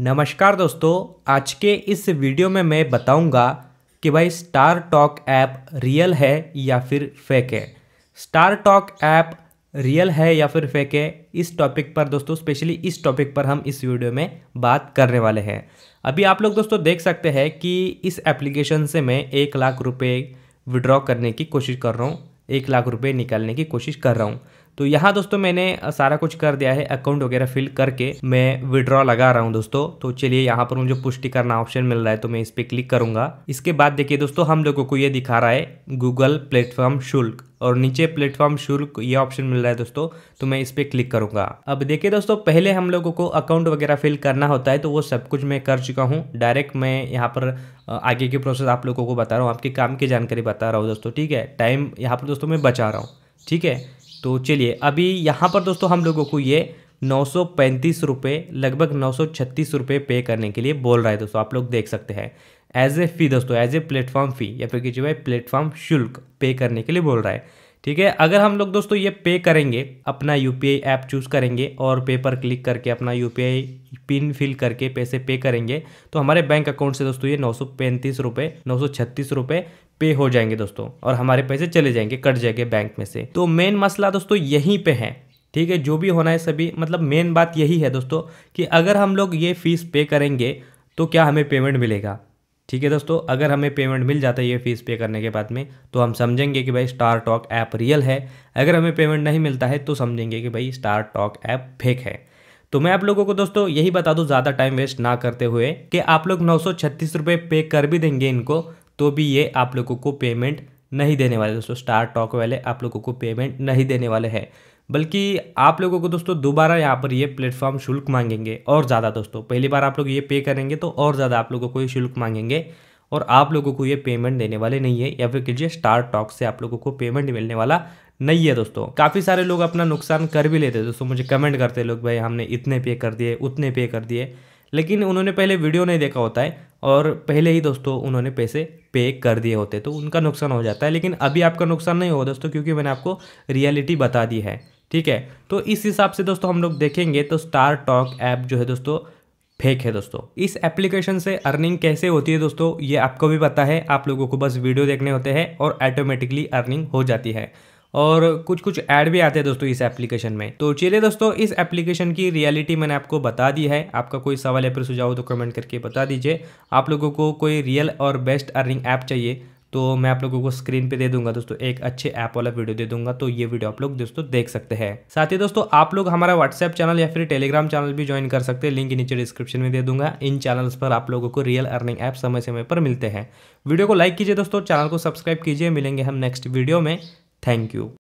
नमस्कार दोस्तों आज के इस वीडियो में मैं बताऊंगा कि भाई स्टार टॉक ऐप रियल है या फिर फेक है स्टार टॉक ऐप रियल है या फिर फेक है इस टॉपिक पर दोस्तों स्पेशली इस टॉपिक पर हम इस वीडियो में बात करने वाले हैं अभी आप लोग दोस्तों देख सकते हैं कि इस एप्लीकेशन से मैं एक लाख रुपये विड्रॉ करने की कोशिश कर रहा हूँ एक लाख रुपये निकालने की कोशिश कर रहा हूँ तो यहाँ दोस्तों मैंने सारा कुछ कर दिया है अकाउंट वगैरह फिल करके मैं विड्रॉ लगा रहा हूँ दोस्तों तो चलिए यहाँ पर मुझे पुष्टि करना ऑप्शन मिल रहा है तो मैं इस पर क्लिक करूँगा इसके बाद देखिए दोस्तों हम लोगों को ये दिखा रहा है गूगल प्लेटफॉर्म शुल्क और नीचे प्लेटफॉर्म शुल्क ये ऑप्शन मिल रहा है दोस्तों तो मैं इस पर क्लिक करूंगा अब देखिए दोस्तों पहले हम लोगों को अकाउंट वगैरह फिल करना होता है तो वो सब कुछ मैं कर चुका हूँ डायरेक्ट मैं यहाँ पर आगे की प्रोसेस आप लोगों को बता रहा हूँ आपके काम की जानकारी बता रहा हूँ दोस्तों ठीक है टाइम यहाँ पर दोस्तों मैं बचा रहा हूँ ठीक है तो चलिए अभी यहाँ पर दोस्तों हम लोगों को ये नौ सौ लगभग नौ सौ पे करने के लिए बोल रहा है दोस्तों आप लोग देख सकते हैं एज ए फ़ी दोस्तों एज ए प्लेटफॉर्म फ़ी या फिर किसी भाई प्लेटफॉर्म शुल्क पे करने के लिए बोल रहा है ठीक है अगर हम लोग दोस्तों ये पे करेंगे अपना यू पी ऐप चूज़ करेंगे और पे पर क्लिक करके अपना यू पिन फिल करके पैसे पे करेंगे तो हमारे बैंक अकाउंट से दोस्तों ये नौ सौ पैंतीस रुपये नौ सौ छत्तीस रुपये पे हो जाएंगे दोस्तों और हमारे पैसे चले जाएंगे कट जाएंगे बैंक में से तो मेन मसला दोस्तों यहीं पर है ठीक है जो भी होना है सभी मतलब मेन बात यही है दोस्तों कि अगर हम लोग ये फीस पे करेंगे तो क्या हमें पेमेंट मिलेगा ठीक है दोस्तों अगर हमें पेमेंट मिल जाता है ये फीस पे करने के बाद में तो हम समझेंगे कि भाई स्टार टॉक ऐप रियल है अगर हमें पेमेंट नहीं मिलता है तो समझेंगे कि भाई स्टार टॉक ऐप फेक है तो मैं आप लोगों को दोस्तों यही बता दूं ज़्यादा टाइम वेस्ट ना करते हुए कि आप लोग नौ पे कर भी देंगे इनको तो भी ये आप लोगों को पेमेंट नहीं देने वाले दोस्तों स्टार टॉक वाले आप लोगों को पेमेंट नहीं देने वाले हैं बल्कि आप लोगों को दोस्तों दोबारा यहाँ पर ये प्लेटफॉर्म शुल्क मांगेंगे और ज़्यादा दोस्तों पहली बार आप लोग ये पे करेंगे तो और ज़्यादा आप लोगों को ये शुल्क मांगेंगे और आप लोगों को ये पेमेंट देने वाले नहीं है या फिर कीजिए स्टार टॉक से आप लोगों को पेमेंट मिलने वाला नहीं है दोस्तों काफ़ी सारे लोग अपना नुकसान कर भी लेते हैं दोस्तों मुझे कमेंट करते लोग भाई हमने इतने पे कर दिए उतने पे कर दिए लेकिन उन्होंने पहले वीडियो नहीं देखा होता है और पहले ही दोस्तों उन्होंने पैसे पे कर दिए होते तो उनका नुकसान हो जाता है लेकिन अभी आपका नुकसान नहीं होगा दोस्तों क्योंकि मैंने आपको रियलिटी बता दी है ठीक है तो इस हिसाब से दोस्तों हम लोग देखेंगे तो स्टार टॉक ऐप जो है दोस्तों फेक है दोस्तों इस एप्लीकेशन से अर्निंग कैसे होती है दोस्तों ये आपको भी पता है आप लोगों को बस वीडियो देखने होते हैं और ऑटोमेटिकली अर्निंग हो जाती है और कुछ कुछ ऐड भी आते हैं दोस्तों इस एप्लीकेशन में तो चलिए दोस्तों इस एप्लीकेशन की रियलिटी मैंने आपको बता दी है आपका कोई सवाल या फिर सुझाव तो कमेंट करके बता दीजिए आप लोगों को कोई रियल और बेस्ट अर्निंग ऐप चाहिए तो मैं आप लोगों को स्क्रीन पे दे दूंगा दोस्तों एक अच्छे ऐप वाला वीडियो दे दूंगा तो ये वीडियो आप लोग दोस्तों देख सकते हैं साथ ही दोस्तों आप लोग हमारा व्हाट्सएप चैनल या फिर टेलीग्राम चैनल भी ज्वाइन कर सकते हैं लिंक नीचे डिस्क्रिप्शन में दे दूंगा इन चैनल्स पर आप लोगों को रियल अर्निंग ऐप समय समय पर मिलते हैं वीडियो को लाइक कीजिए दोस्तों चैनल को सब्सक्राइब कीजिए मिलेंगे हम नेक्स्ट वीडियो में थैंक यू